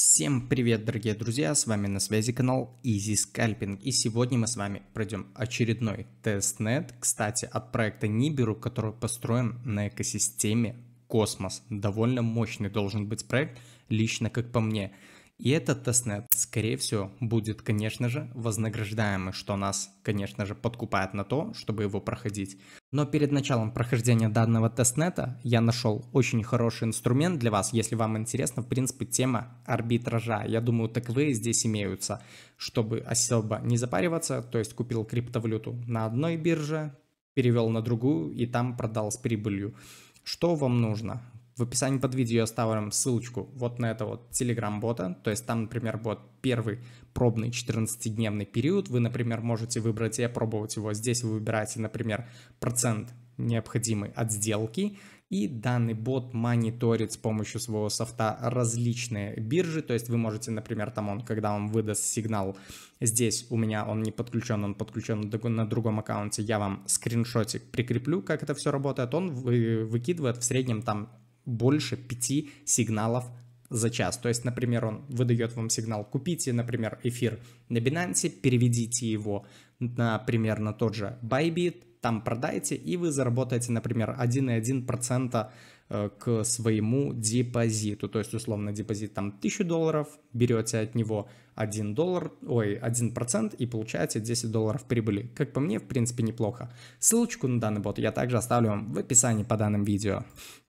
Всем привет, дорогие друзья, с вами на связи канал Easy Scalping, и сегодня мы с вами пройдем очередной тестнет, кстати, от проекта Nibiru, который построен на экосистеме Космос. Довольно мощный должен быть проект, лично как по мне. И этот тестнет, скорее всего, будет, конечно же, вознаграждаемый, что нас, конечно же, подкупает на то, чтобы его проходить. Но перед началом прохождения данного тестнета я нашел очень хороший инструмент для вас, если вам интересна, в принципе, тема арбитража. Я думаю, таковые здесь имеются, чтобы особо не запариваться, то есть купил криптовалюту на одной бирже, перевел на другую и там продал с прибылью. Что вам нужно? В описании под видео я оставлю ссылочку вот на это вот Telegram-бота, то есть там, например, будет первый пробный 14-дневный период, вы, например, можете выбрать и опробовать его, здесь вы выбираете, например, процент необходимый от сделки, и данный бот мониторит с помощью своего софта различные биржи, то есть вы можете, например, там он, когда он выдаст сигнал, здесь у меня он не подключен, он подключен на другом аккаунте, я вам скриншотик прикреплю, как это все работает, он выкидывает в среднем там больше 5 сигналов за час. То есть, например, он выдает вам сигнал «Купите, например, эфир на Binance, переведите его, например, на тот же Bybit, там продайте, и вы заработаете, например, 1,1% э, к своему депозиту. То есть, условно, депозит там 1000 долларов, берете от него 1 доллар, ой, 1% и получаете 10 долларов прибыли. Как по мне, в принципе, неплохо. Ссылочку на данный бот я также оставлю вам в описании по данным видео.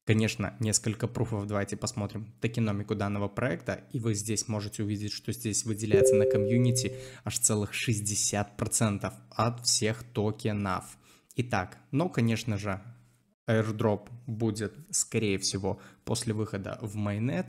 Конечно, несколько пруфов, давайте посмотрим токеномику данного проекта, и вы здесь можете увидеть, что здесь выделяется на комьюнити аж целых 60% от всех токенов. Итак, но, ну, конечно же, airdrop будет, скорее всего, после выхода в майнет,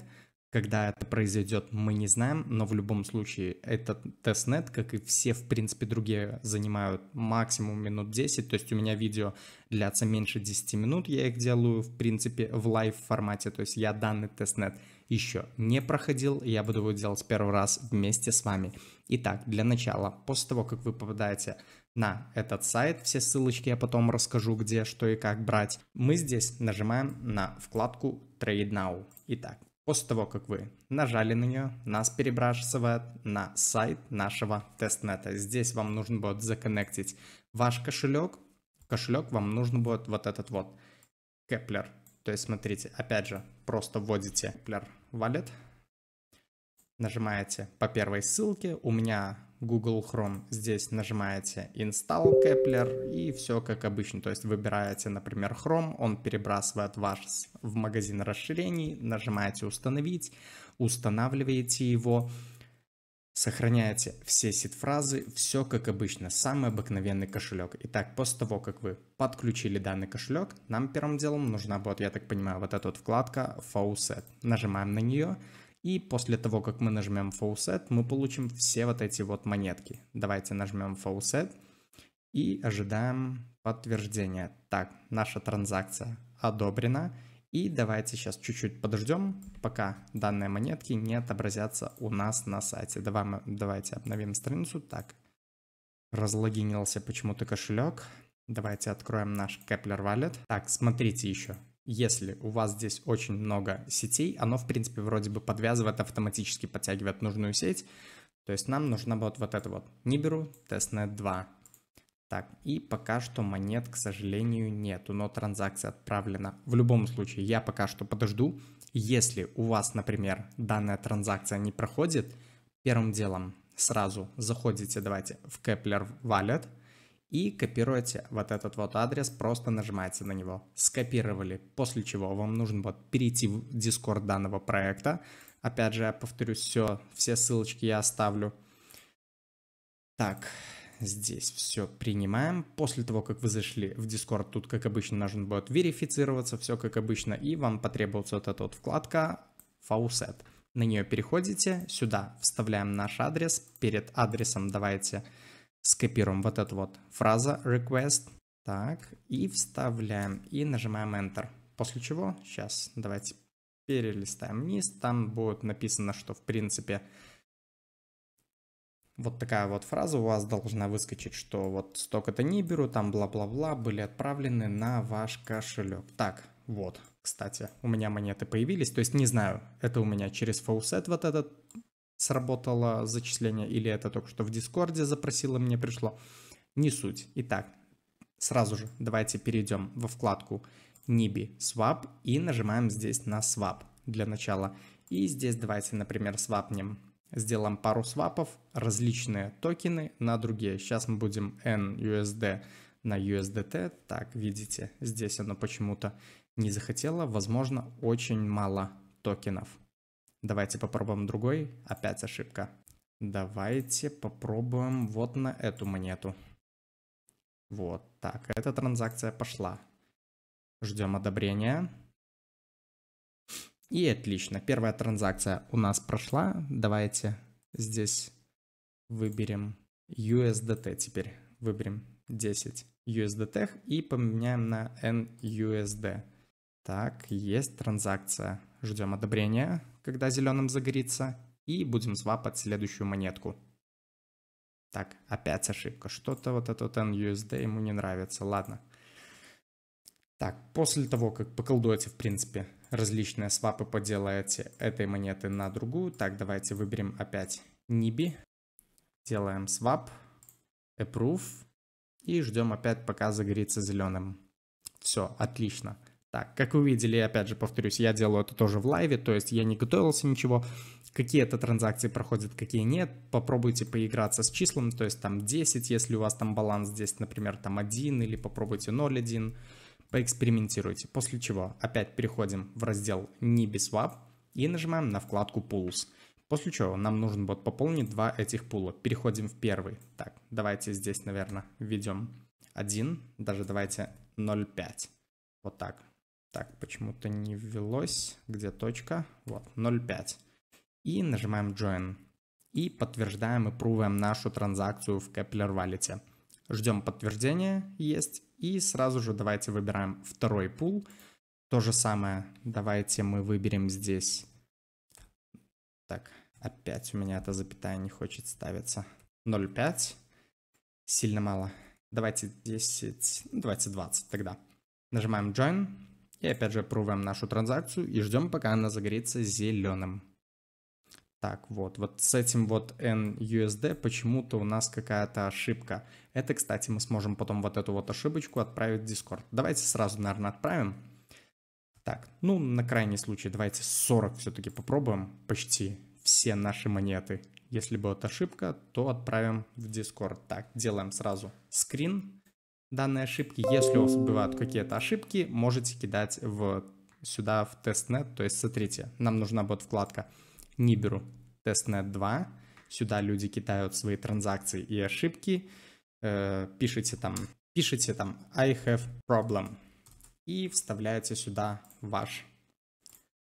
когда это произойдет, мы не знаем, но в любом случае этот тестнет, как и все, в принципе, другие, занимают максимум минут 10, то есть у меня видео длятся меньше 10 минут, я их делаю, в принципе, в лайв формате, то есть я данный тестнет еще не проходил, я буду его делать первый раз вместе с вами. Итак, для начала, после того, как вы попадаете на этот сайт, все ссылочки я потом расскажу, где, что и как брать, мы здесь нажимаем на вкладку Trade Now. Итак, После того, как вы нажали на нее, нас перебрасывает на сайт нашего тестнета. Здесь вам нужно будет законнектить ваш кошелек. Кошелек вам нужно будет вот этот вот Kepler. То есть смотрите, опять же, просто вводите Kepler Wallet, нажимаете по первой ссылке. У меня Google Chrome. Здесь нажимаете Install Kepler и все как обычно. То есть выбираете, например, Chrome, он перебрасывает ваш в магазин расширений, нажимаете «Установить», устанавливаете его, сохраняете все сид-фразы, все как обычно, самый обыкновенный кошелек. Итак, после того, как вы подключили данный кошелек, нам первым делом нужна будет, я так понимаю, вот эта вот вкладка «Faucet». Нажимаем на нее – и после того, как мы нажмем Faucet, мы получим все вот эти вот монетки. Давайте нажмем Faucet и ожидаем подтверждения. Так, наша транзакция одобрена. И давайте сейчас чуть-чуть подождем, пока данные монетки не отобразятся у нас на сайте. Давай мы, давайте обновим страницу. Так, разлогинился почему-то кошелек. Давайте откроем наш Kepler Wallet. Так, смотрите еще если у вас здесь очень много сетей, оно, в принципе, вроде бы подвязывает, автоматически подтягивает нужную сеть. То есть нам нужна вот, вот эта вот Nibiru Testnet 2. Так, и пока что монет, к сожалению, нету, но транзакция отправлена. В любом случае, я пока что подожду. Если у вас, например, данная транзакция не проходит, первым делом сразу заходите, давайте, в Kepler Wallet – и копируете вот этот вот адрес, просто нажимаете на него. Скопировали, после чего вам нужно будет перейти в Discord данного проекта. Опять же, я повторю все, все ссылочки я оставлю. Так, здесь все принимаем. После того, как вы зашли в Discord, тут, как обычно, нужно будет верифицироваться, все как обычно, и вам потребуется вот эта вот вкладка Faucet. На нее переходите, сюда вставляем наш адрес, перед адресом давайте скопируем вот эту вот фраза request, так, и вставляем, и нажимаем Enter. После чего, сейчас, давайте перелистаем вниз, там будет написано, что в принципе вот такая вот фраза у вас должна выскочить, что вот столько-то не беру, там бла-бла-бла, были отправлены на ваш кошелек. Так, вот, кстати, у меня монеты появились, то есть не знаю, это у меня через фаусет вот этот сработало зачисление, или это только что в Дискорде запросило, мне пришло. Не суть. Итак, сразу же давайте перейдем во вкладку Nibi Swap и нажимаем здесь на Swap для начала. И здесь давайте, например, свапнем. Сделаем пару свапов, различные токены на другие. Сейчас мы будем NUSD на USDT. Так, видите, здесь оно почему-то не захотело. Возможно, очень мало токенов. Давайте попробуем другой. Опять ошибка. Давайте попробуем вот на эту монету. Вот так, эта транзакция пошла. Ждем одобрения. И отлично, первая транзакция у нас прошла. Давайте здесь выберем USDT теперь. Выберем 10 USDT и поменяем на NUSD. Так, есть транзакция ждем одобрения, когда зеленым загорится, и будем свапать следующую монетку. Так, опять ошибка. Что-то вот этот NUSD ему не нравится. Ладно. Так, после того, как поколдуете, в принципе, различные свапы поделаете этой монеты на другую. Так, давайте выберем опять NIBI. Делаем свап, approve и ждем опять, пока загорится зеленым. Все, отлично. Так, как вы видели, опять же повторюсь, я делаю это тоже в лайве, то есть я не готовился ничего, какие-то транзакции проходят, какие нет, попробуйте поиграться с числом, то есть там 10, если у вас там баланс 10, например, там 1, или попробуйте 0,1, поэкспериментируйте, после чего опять переходим в раздел NibiSwap и нажимаем на вкладку Pools. После чего нам нужно будет пополнить два этих пула. Переходим в первый. Так, давайте здесь, наверное, введем 1, даже давайте 0,5. Вот так. Так, почему-то не ввелось. Где точка? Вот, 0.5. И нажимаем Join. И подтверждаем и пруваем нашу транзакцию в Kepler Wallet. Ждем подтверждения, есть. И сразу же давайте выбираем второй пул. То же самое, давайте мы выберем здесь. Так, опять у меня эта запятая не хочет ставиться. 0.5. Сильно мало. Давайте 10, ну, давайте 20 тогда. Нажимаем Join и опять же пробуем нашу транзакцию и ждем, пока она загорится зеленым. Так, вот, вот с этим вот NUSD почему-то у нас какая-то ошибка. Это, кстати, мы сможем потом вот эту вот ошибочку отправить в Discord. Давайте сразу, наверное, отправим. Так, ну, на крайний случай, давайте 40 все-таки попробуем. Почти все наши монеты. Если будет ошибка, то отправим в Discord. Так, делаем сразу скрин данной ошибки. Если у вас бывают какие-то ошибки, можете кидать в, сюда в тестнет, то есть смотрите, нам нужна будет вкладка Nibiru тестнет 2, сюда люди кидают свои транзакции и ошибки, э, пишите там, пишите там I have problem и вставляете сюда ваш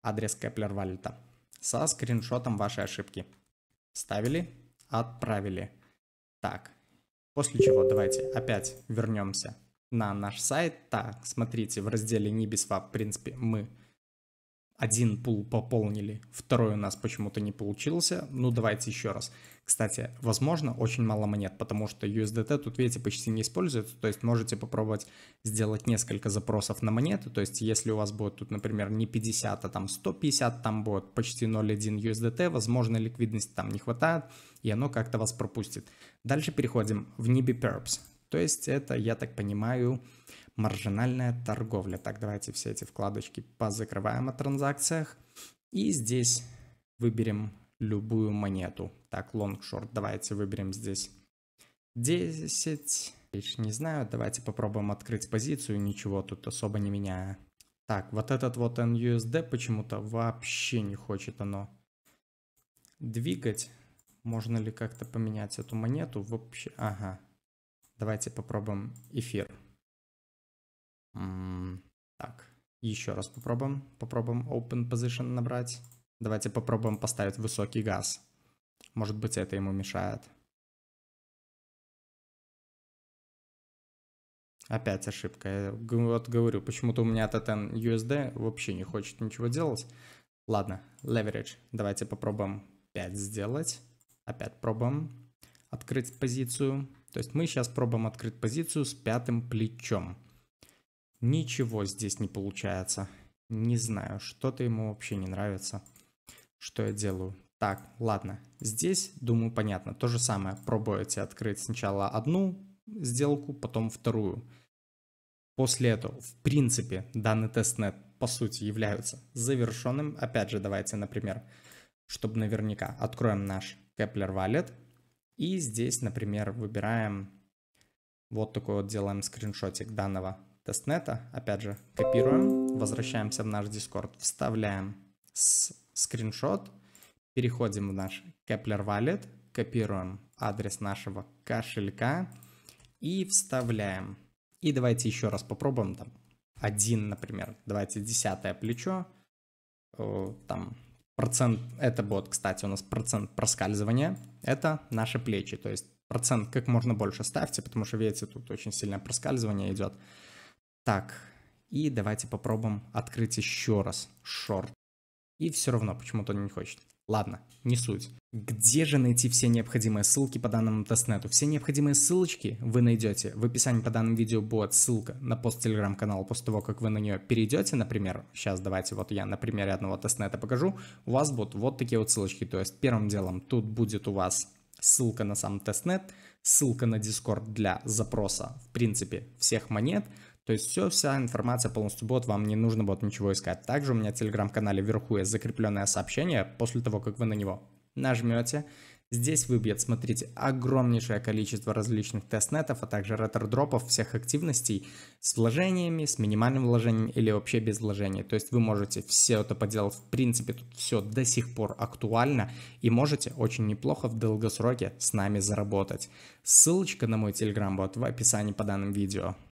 адрес Kepler Wallet со скриншотом вашей ошибки. Ставили, отправили. Так, После чего давайте опять вернемся на наш сайт. Так, смотрите, в разделе Nibiswap, в принципе, мы один пул пополнили, второй у нас почему-то не получился. Ну, давайте еще раз. Кстати, возможно, очень мало монет, потому что USDT тут, видите, почти не используется. То есть можете попробовать сделать несколько запросов на монеты. То есть если у вас будет тут, например, не 50, а там 150, там будет почти 0.1 USDT, возможно, ликвидности там не хватает, и оно как-то вас пропустит. Дальше переходим в Nibi Perps. То есть это, я так понимаю, маржинальная торговля. Так, давайте все эти вкладочки позакрываем о транзакциях. И здесь выберем любую монету. Так, лонг-шорт, давайте выберем здесь 10. Лишь не знаю, давайте попробуем открыть позицию, ничего тут особо не меняя. Так, вот этот вот NUSD почему-то вообще не хочет оно двигать. Можно ли как-то поменять эту монету вообще? Ага, давайте попробуем эфир. Так, еще раз попробуем. Попробуем open position набрать. Давайте попробуем поставить высокий газ. Может быть, это ему мешает. Опять ошибка. Я вот говорю, почему-то у меня этот USD вообще не хочет ничего делать. Ладно, leverage. Давайте попробуем 5 сделать. Опять пробуем открыть позицию. То есть мы сейчас пробуем открыть позицию с пятым плечом. Ничего здесь не получается. Не знаю, что-то ему вообще не нравится. Что я делаю? Так, ладно. Здесь, думаю, понятно. То же самое. Пробуйте открыть сначала одну сделку, потом вторую. После этого, в принципе, данный тестнет, по сути, является завершенным. Опять же, давайте, например, чтобы наверняка, откроем наш Kepler Wallet. И здесь, например, выбираем вот такой вот делаем скриншотик данного тестнета. Опять же, копируем, возвращаемся в наш Discord, вставляем скриншот, переходим в наш Kepler Wallet, копируем адрес нашего кошелька и вставляем. И давайте еще раз попробуем там один, например, давайте десятое плечо, э, там процент, это будет, кстати, у нас процент проскальзывания, это наши плечи, то есть процент как можно больше ставьте, потому что, видите, тут очень сильное проскальзывание идет. Так, и давайте попробуем открыть еще раз шорт. И все равно почему-то не хочет. Ладно, не суть. Где же найти все необходимые ссылки по данному тестнету? Все необходимые ссылочки вы найдете в описании по данному видео будет ссылка на пост телеграм-канала после того, как вы на нее перейдете, например, сейчас давайте вот я на примере одного тестнета покажу, у вас будут вот такие вот ссылочки, то есть первым делом тут будет у вас ссылка на сам тестнет, ссылка на Discord для запроса, в принципе, всех монет, то есть все, вся информация полностью будет вам не нужно будет ничего искать. Также у меня в телеграм-канале вверху есть закрепленное сообщение после того, как вы на него нажмете. Здесь выбьет, смотрите, огромнейшее количество различных тестнетов, а также ретродропов всех активностей с вложениями, с минимальным вложением или вообще без вложений. То есть вы можете все это поделать, в принципе, тут все до сих пор актуально и можете очень неплохо в долгосроке с нами заработать. Ссылочка на мой телеграм будет в описании по данным видео.